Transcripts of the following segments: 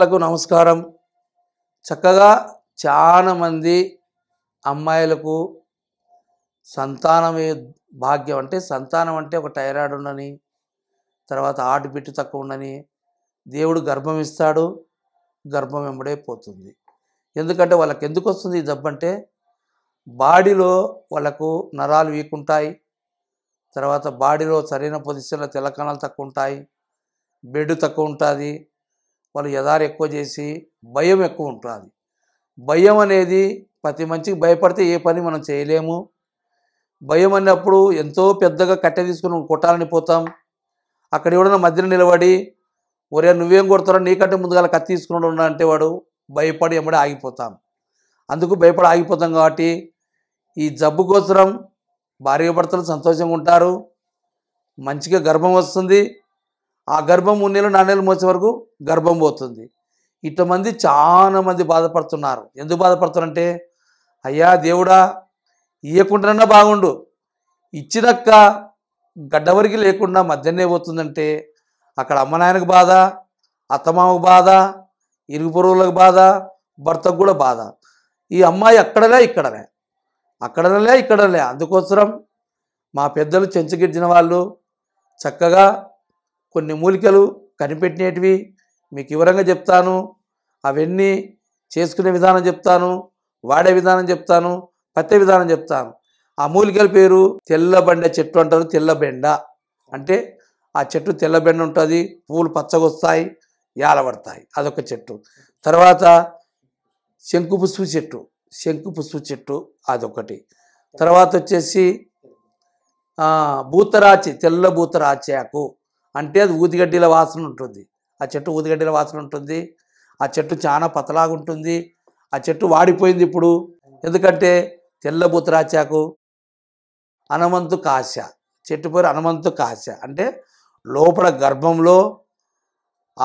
లకు నమస్కారం చక్కగా చాలామంది అమ్మాయిలకు సంతానమే భాగ్యం అంటే సంతానం అంటే ఒక టైరాయిడ్ ఉండని తర్వాత ఆటిపిట్టు తక్కువ ఉండని దేవుడు గర్భం ఇస్తాడు గర్భం వెంబడే పోతుంది ఎందుకంటే వాళ్ళకి ఎందుకు వస్తుంది ఈ అంటే బాడీలో వాళ్ళకు నరాలు వీకుంటాయి తర్వాత బాడీలో సరైన పొజిషన్లో తెలకణాలు తక్కువ ఉంటాయి బెడ్ తక్కువ ఉంటుంది వాళ్ళు యదారు ఎక్కువ చేసి భయం ఎక్కువ ఉంటుంది భయం అనేది ప్రతి మంచికి భయపడితే ఏ పని మనం చేయలేము భయం అన్నప్పుడు ఎంతో పెద్దగా కట్టె తీసుకుని కొట్టాలని పోతాం అక్కడ ఎవడన్నా మధ్యన నిలబడి ఒరే నువ్వేం కొడతారో నీకంటే ముందుగా కత్తి తీసుకున్నాడు అంటే వాడు భయపడి ఎమ్మడే ఆగిపోతాం అందుకు భయపడి ఆగిపోతాం కాబట్టి ఈ జబ్బు కోసరం భార్య భర్తలు సంతోషంగా ఉంటారు మంచిగా గర్భం వస్తుంది ఆ గర్భం మూడు నెలలు నాలుగు నెలలు మోసే వరకు గర్భం పోతుంది ఇటుమంది చాలా మంది బాధపడుతున్నారు ఎందుకు బాధపడుతున్నారంటే అయ్యా దేవుడా ఇవ్వకుండానన్నా బాగుండు ఇచ్చినక్క గడ్డవరికి లేకుండా మధ్యనే పోతుందంటే అక్కడ అమ్మ నాయనకు బాధ అత్తమామకు బాధ ఇరుగు పొరుగులకు బాధ భర్తకు కూడా బాధ ఈ అమ్మాయి అక్కడలే ఇక్కడనే అక్కడనే ఇక్కడనే అందుకోసరం మా పెద్దలు చెంచగిడ్డిన వాళ్ళు చక్కగా కొన్ని మూలికలు కనిపెట్టినవి మీకు వివరంగా చెప్తాను అవన్నీ చేసుకునే విధానం చెప్తాను వాడే విధానం చెప్తాను పత్తి విధానం చెప్తాను ఆ మూలికల పేరు తెల్లబండ చెట్టు అంటారు తెల్లబెండ అంటే ఆ చెట్టు తెల్లబెండ ఉంటుంది పచ్చగా పచ్చగొస్తాయి యాలబడతాయి అదొక చెట్టు తర్వాత శంకుపుష్పు చెట్టు శంకుపుష్పు చెట్టు అదొకటి తర్వాత వచ్చేసి భూతరాచి తెల్ల భూతరాచాకు అంటే అది ఊదిగడ్డీల వాసన ఉంటుంది ఆ చెట్టు ఊదిగడ్డీల వాసన ఉంటుంది ఆ చెట్టు చాలా పతలాగుంటుంది ఆ చెట్టు వాడిపోయింది ఇప్పుడు ఎందుకంటే తెల్లబుతరాచాకు హనుమంతు కాశ చెట్టు పేరు హనుమంతు కాశ అంటే లోపల గర్భంలో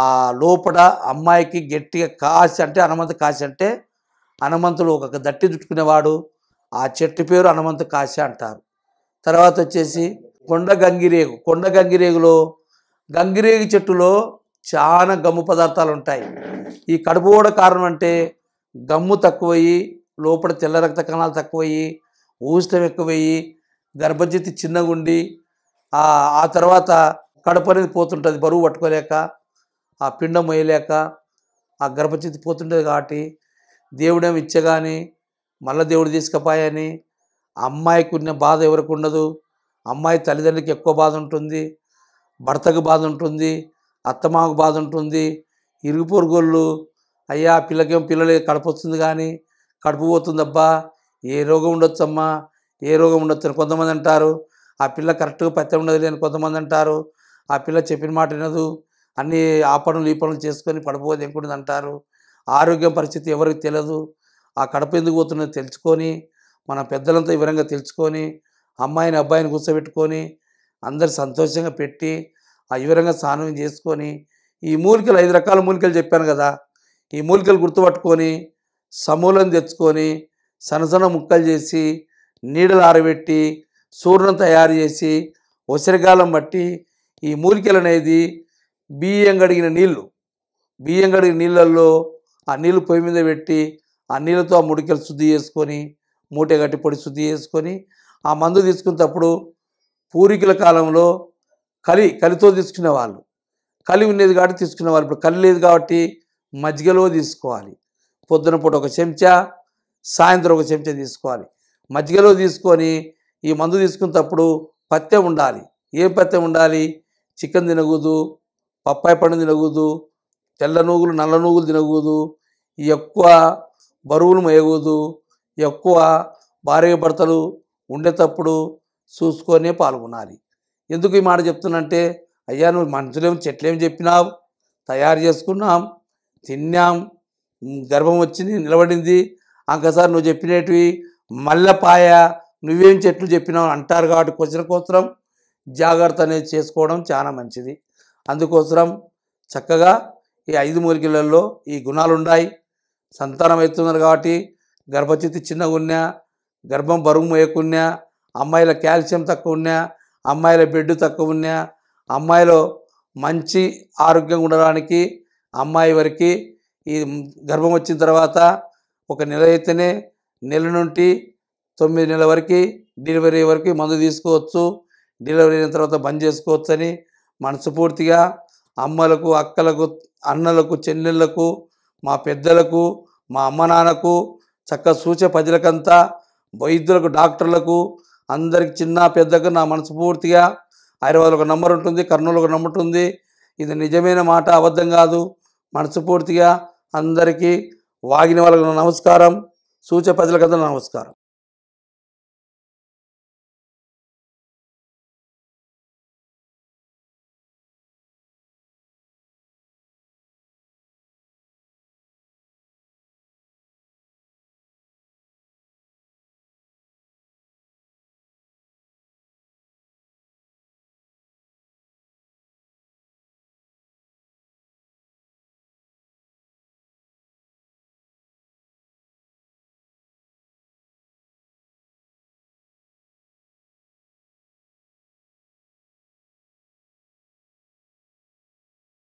ఆ లోపల అమ్మాయికి గట్టిగా కాశ అంటే హనుమంతు కాశ అంటే హనుమంతుడు ఒక దట్టి చుట్టుకునేవాడు ఆ చెట్టు పేరు హనుమంతు కాశ అంటారు తర్వాత వచ్చేసి కొండ గంగిరేగు కొండ గంగిరేగులో గంగిరేగి చెట్టులో చాలా గమ్ము పదార్థాలు ఉంటాయి ఈ కడుపు కూడా కారణం అంటే గమ్ము తక్కువయ్యి లోపల తెల్ల రక్త కణాలు తక్కువయ్యి ఊష్టం ఎక్కువయ్యి చిన్నగా చిన్నగుండి ఆ తర్వాత కడుపు అనేది పోతుంటుంది బరువు పట్టుకోలేక ఆ పిండం వేయలేక ఆ గర్భజతి పోతుంటుంది కాబట్టి దేవుడేమి ఇచ్చగాని మళ్ళీ దేవుడు తీసుకుపోయని అమ్మాయికి ఉన్న బాధ ఎవరికి ఉండదు అమ్మాయి తల్లిదండ్రులకి ఎక్కువ బాధ ఉంటుంది భర్తకు బాధ ఉంటుంది అత్తమాకు బాధ ఉంటుంది ఇరుగు పొరుగోళ్ళు అయ్యా పిల్లకేం పిల్లలే కడపొస్తుంది కానీ కడుపు పోతుందబ్బా ఏ రోగం ఉండొచ్చమ్మా ఏ రోగం ఉండొచ్చు కొంతమంది అంటారు ఆ పిల్ల కరెక్ట్గా పెద్ద ఉండదు లేని కొంతమంది అంటారు ఆ పిల్ల చెప్పిన మాట వినదు అన్ని ఆ పనులు ఈ పనులు చేసుకొని పడిపోదు ఎంకుంటుంది అంటారు ఆరోగ్యం పరిస్థితి ఎవరికి తెలియదు ఆ కడప ఎందుకు పోతుందో తెలుసుకొని మన పెద్దలంతా వివరంగా తెలుసుకొని అమ్మాయిని అబ్బాయిని కూర్చోబెట్టుకొని అందరు సంతోషంగా పెట్టి ఆ వివరంగా స్నానం చేసుకొని ఈ మూలికలు ఐదు రకాల మూలికలు చెప్పాను కదా ఈ మూలికలు గుర్తుపట్టుకొని సమూలం తెచ్చుకొని సన్న ముక్కలు చేసి నీడలు ఆరబెట్టి సూర్యం తయారు చేసి ఉసిరిగాలం బట్టి ఈ మూలికలు అనేది బియ్యం కడిగిన నీళ్ళు బియ్యం కడిగిన నీళ్ళల్లో ఆ నీళ్ళు పొయ్యి మీద పెట్టి ఆ నీళ్ళతో ఆ ముడికలు శుద్ధి చేసుకొని మూట కట్టి పొడి శుద్ధి చేసుకొని ఆ మందు తీసుకున్నప్పుడు పూర్వీకుల కాలంలో కలి కలితో తీసుకునే వాళ్ళు కలి ఉండేది కాబట్టి తీసుకునే వాళ్ళు ఇప్పుడు కలి లేదు కాబట్టి మజ్జిగలో తీసుకోవాలి పొద్దున పూట ఒక చెంచా సాయంత్రం ఒక చెంచా తీసుకోవాలి మజ్జిగలో తీసుకొని ఈ మందు తీసుకున్నప్పుడు పత్యం ఉండాలి ఏ పత్యం ఉండాలి చికెన్ తినకూదు పప్పాయి పండు తినకూదు తెల్ల నూగులు నల్ల నూగులు తినకూదు ఎక్కువ బరువులు మేయకూదు ఎక్కువ భార్య భర్తలు ఉండేటప్పుడు చూసుకొనే పాల్గొనాలి ఎందుకు ఈ మాట చెప్తున్నంటే అయ్యా నువ్వు మనుషులేం చెట్లేం చెప్పినావు తయారు చేసుకున్నాం తిన్నాం గర్భం వచ్చింది నిలబడింది అంకసారి నువ్వు చెప్పినవి మల్లపాయ నువ్వేం చెట్లు చెప్పినావు అంటారు కాబట్టి క్వశ్చన్ కోసరం జాగ్రత్త అనేది చేసుకోవడం చాలా మంచిది అందుకోసరం చక్కగా ఈ ఐదు మూలికలలో ఈ గుణాలు ఉన్నాయి సంతానం అవుతున్నారు కాబట్టి గర్భచితి చిన్నగా ఉన్నా గర్భం బరువు మోయకున్నా అమ్మాయిల కాల్షియం తక్కువ ఉన్నా అమ్మాయిల బెడ్ తక్కువ ఉన్నా అమ్మాయిలో మంచి ఆరోగ్యంగా ఉండడానికి అమ్మాయి వరకు ఈ గర్భం వచ్చిన తర్వాత ఒక నెల అయితేనే నెల నుండి తొమ్మిది నెలల వరకు డెలివరీ వరకు మందు తీసుకోవచ్చు డెలివరీ అయిన తర్వాత బంద్ చేసుకోవచ్చు అని మనస్ఫూర్తిగా అమ్మలకు అక్కలకు అన్నలకు చెల్లెళ్లకు మా పెద్దలకు మా అమ్మ నాన్నకు చక్క సూచ ప్రజలకంతా వైద్యులకు డాక్టర్లకు అందరికి చిన్న పెద్దకు నా మనస్ఫూర్తిగా హైదరాబాద్ ఒక నంబర్ ఉంటుంది కర్నూలు ఒక నంబర్ ఉంటుంది ఇది నిజమైన మాట అబద్ధం కాదు మనస్ఫూర్తిగా అందరికీ వాగిన వాళ్ళకు నమస్కారం సూచ ప్రజలకందరూ నమస్కారం